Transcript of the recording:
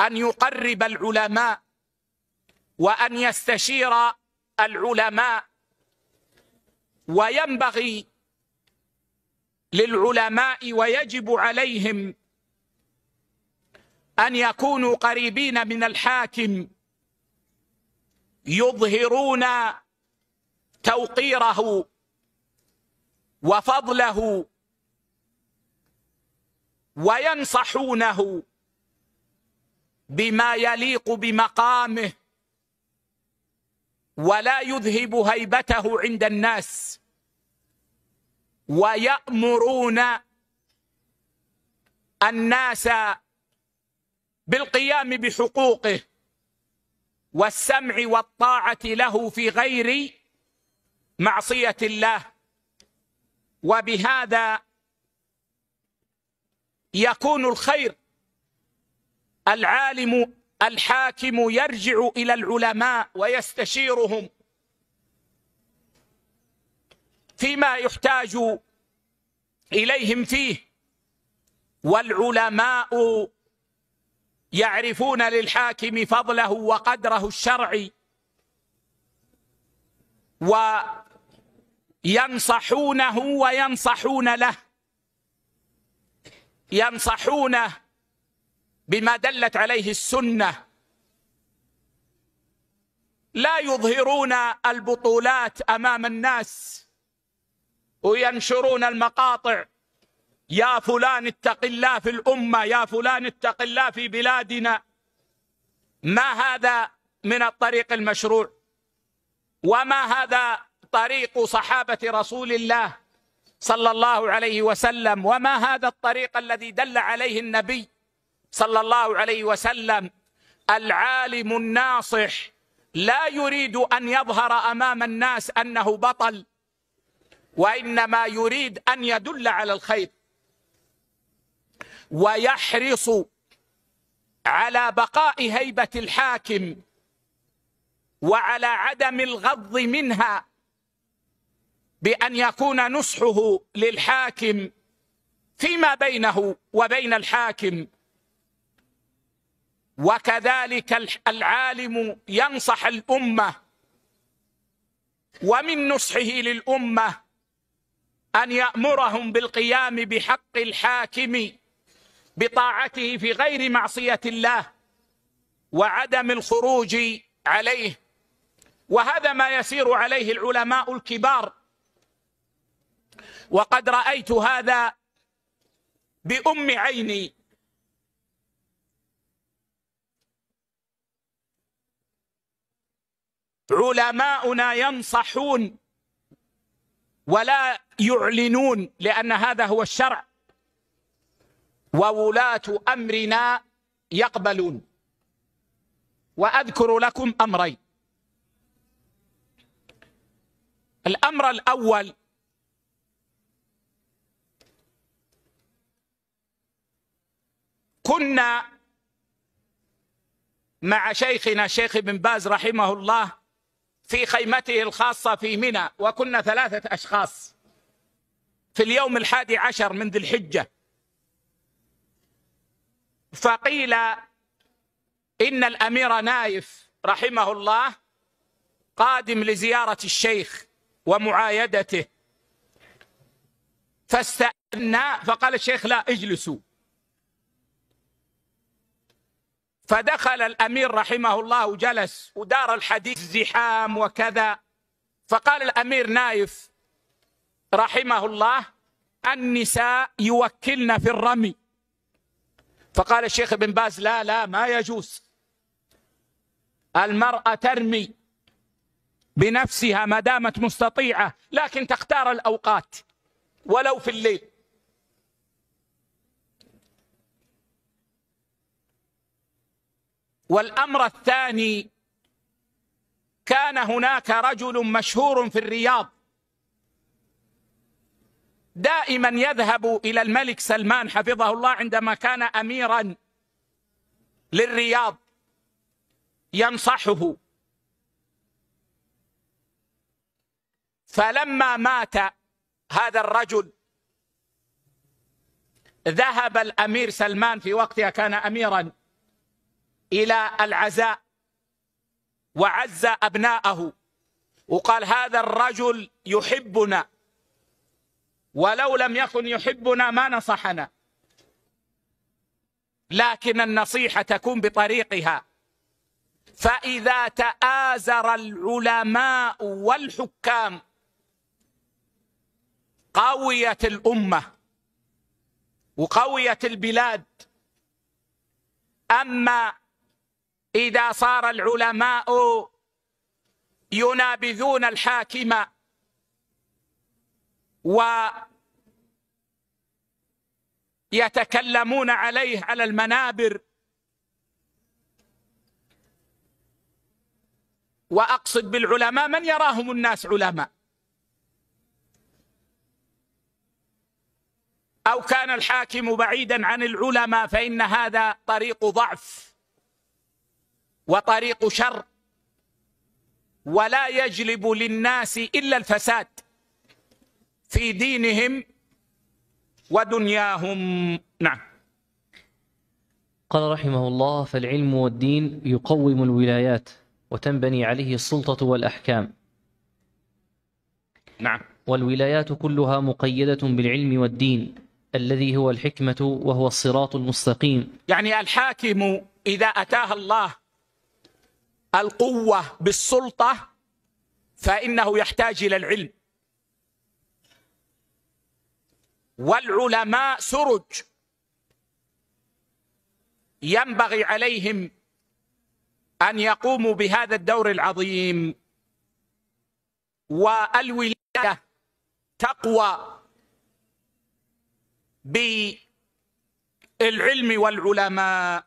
أن يقرب العلماء وأن يستشير العلماء وينبغي للعلماء ويجب عليهم أن يكونوا قريبين من الحاكم يظهرون توقيره وفضله وينصحونه بما يليق بمقامه ولا يذهب هيبته عند الناس ويأمرون الناس بالقيام بحقوقه والسمع والطاعة له في غير معصية الله وبهذا يكون الخير العالم الحاكم يرجع إلى العلماء ويستشيرهم فيما يحتاج إليهم فيه والعلماء يعرفون للحاكم فضله وقدره الشرعي وينصحونه وينصحون له ينصحونه بما دلت عليه السنة لا يظهرون البطولات أمام الناس وينشرون المقاطع يا فلان اتق الله في الأمة يا فلان اتق الله في بلادنا ما هذا من الطريق المشروع وما هذا طريق صحابة رسول الله صلى الله عليه وسلم وما هذا الطريق الذي دل عليه النبي صلى الله عليه وسلم العالم الناصح لا يريد أن يظهر أمام الناس أنه بطل وإنما يريد أن يدل على الخير ويحرص على بقاء هيبة الحاكم وعلى عدم الغض منها بأن يكون نصحه للحاكم فيما بينه وبين الحاكم وكذلك العالم ينصح الأمة ومن نصحه للأمة أن يأمرهم بالقيام بحق الحاكم بطاعته في غير معصية الله وعدم الخروج عليه وهذا ما يسير عليه العلماء الكبار وقد رأيت هذا بأم عيني علماؤنا ينصحون ولا يعلنون لأن هذا هو الشرع وولاة أمرنا يقبلون وأذكر لكم أمرين الأمر الأول كنا مع شيخنا الشيخ ابن باز رحمه الله في خيمته الخاصة في منى وكنا ثلاثة أشخاص في اليوم الحادي عشر من ذي الحجة فقيل إن الأمير نايف رحمه الله قادم لزيارة الشيخ ومعايدته فاستأذنا فقال الشيخ لا اجلسوا فدخل الأمير رحمه الله وجلس ودار الحديث زحام وكذا فقال الأمير نايف رحمه الله النساء يوكلن في الرمي فقال الشيخ ابن باز لا لا ما يجوز المرأة ترمي بنفسها ما دامت مستطيعة لكن تختار الأوقات ولو في الليل والأمر الثاني كان هناك رجل مشهور في الرياض دائما يذهب إلى الملك سلمان حفظه الله عندما كان أميرا للرياض ينصحه فلما مات هذا الرجل ذهب الأمير سلمان في وقتها كان أميرا إلى العزاء وعز أبناءه وقال هذا الرجل يحبنا ولو لم يكن يحبنا ما نصحنا لكن النصيحة تكون بطريقها فإذا تآزر العلماء والحكام قويت الأمة وقويت البلاد أما إذا صار العلماء ينابذون الحاكم ويتكلمون عليه على المنابر وأقصد بالعلماء من يراهم الناس علماء أو كان الحاكم بعيدا عن العلماء فإن هذا طريق ضعف وطريق شر ولا يجلب للناس إلا الفساد في دينهم ودنياهم نعم قال رحمه الله فالعلم والدين يقوم الولايات وتنبني عليه السلطة والأحكام نعم والولايات كلها مقيدة بالعلم والدين الذي هو الحكمة وهو الصراط المستقيم يعني الحاكم إذا أتاه الله القوة بالسلطة فإنه يحتاج إلى العلم والعلماء سرج ينبغي عليهم أن يقوموا بهذا الدور العظيم والولاية تقوى بالعلم والعلماء